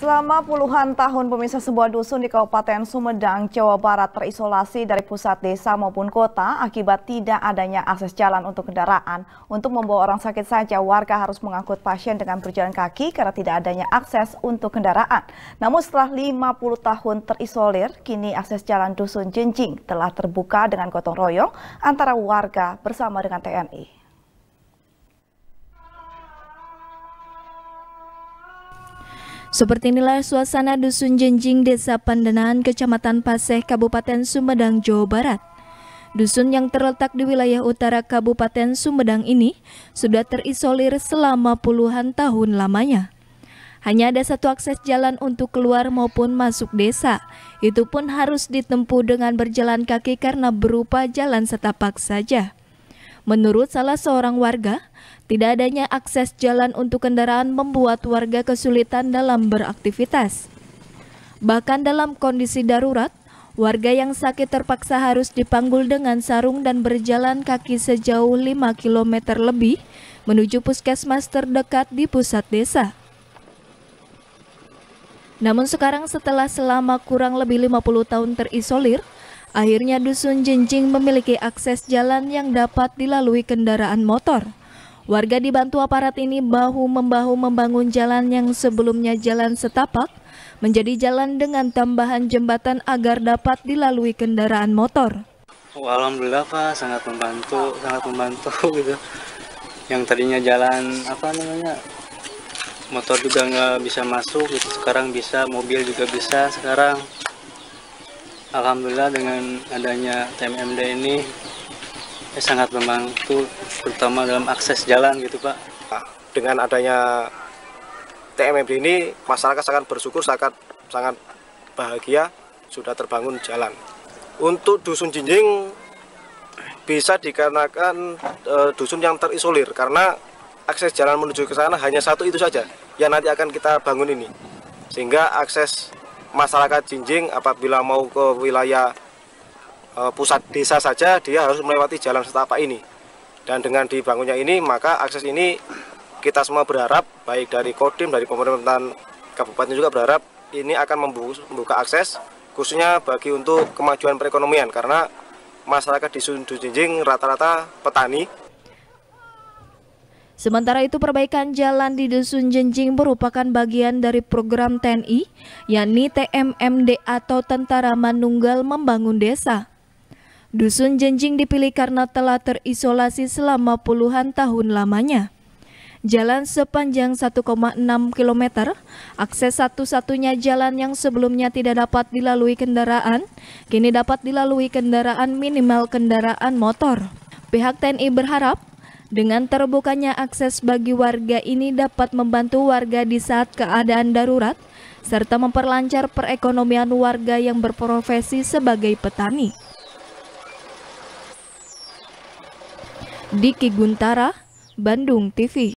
Selama puluhan tahun, pemirsa sebuah dusun di Kabupaten Sumedang, Jawa Barat terisolasi dari pusat desa maupun kota akibat tidak adanya akses jalan untuk kendaraan. Untuk membawa orang sakit saja, warga harus mengangkut pasien dengan berjalan kaki karena tidak adanya akses untuk kendaraan. Namun setelah 50 tahun terisolir, kini akses jalan dusun Jenjing telah terbuka dengan gotong royong antara warga bersama dengan TNI. Seperti inilah suasana Dusun Jenjing, Desa Pandanaan, Kecamatan Paseh, Kabupaten Sumedang, Jawa Barat. Dusun yang terletak di wilayah utara Kabupaten Sumedang ini sudah terisolir selama puluhan tahun lamanya. Hanya ada satu akses jalan untuk keluar maupun masuk desa. Itu pun harus ditempuh dengan berjalan kaki karena berupa jalan setapak saja. Menurut salah seorang warga, tidak adanya akses jalan untuk kendaraan membuat warga kesulitan dalam beraktivitas. Bahkan dalam kondisi darurat, warga yang sakit terpaksa harus dipanggul dengan sarung dan berjalan kaki sejauh 5 km lebih menuju puskesmas terdekat di pusat desa. Namun sekarang setelah selama kurang lebih 50 tahun terisolir, Akhirnya Dusun Jinjing memiliki akses jalan yang dapat dilalui kendaraan motor. Warga dibantu aparat ini bahu-membahu membangun jalan yang sebelumnya jalan setapak menjadi jalan dengan tambahan jembatan agar dapat dilalui kendaraan motor. Oh, Alhamdulillah Pak, sangat membantu, sangat membantu gitu. Yang tadinya jalan apa namanya motor juga nggak bisa masuk gitu, sekarang bisa, mobil juga bisa sekarang. Alhamdulillah dengan adanya TMMD ini eh, sangat membantu terutama dalam akses jalan gitu Pak. Nah, dengan adanya TMMD ini masyarakat sangat bersyukur sangat sangat bahagia sudah terbangun jalan. Untuk dusun Jinjing bisa dikarenakan e, dusun yang terisolir karena akses jalan menuju ke sana hanya satu itu saja yang nanti akan kita bangun ini. Sehingga akses masyarakat Jinjing apabila mau ke wilayah e, pusat desa saja dia harus melewati jalan setapak ini. Dan dengan dibangunnya ini maka akses ini kita semua berharap baik dari Kodim dari pemerintahan kabupaten juga berharap ini akan membuka akses khususnya bagi untuk kemajuan perekonomian karena masyarakat di Sundu Jinjing rata-rata petani Sementara itu perbaikan jalan di Dusun Jenjing merupakan bagian dari program TNI, yakni TMMD atau Tentara Manunggal Membangun Desa. Dusun Jenjing dipilih karena telah terisolasi selama puluhan tahun lamanya. Jalan sepanjang 1,6 km, akses satu-satunya jalan yang sebelumnya tidak dapat dilalui kendaraan, kini dapat dilalui kendaraan minimal kendaraan motor. Pihak TNI berharap dengan terbukanya akses bagi warga ini dapat membantu warga di saat keadaan darurat, serta memperlancar perekonomian warga yang berprofesi sebagai petani. Diki Guntara, Bandung TV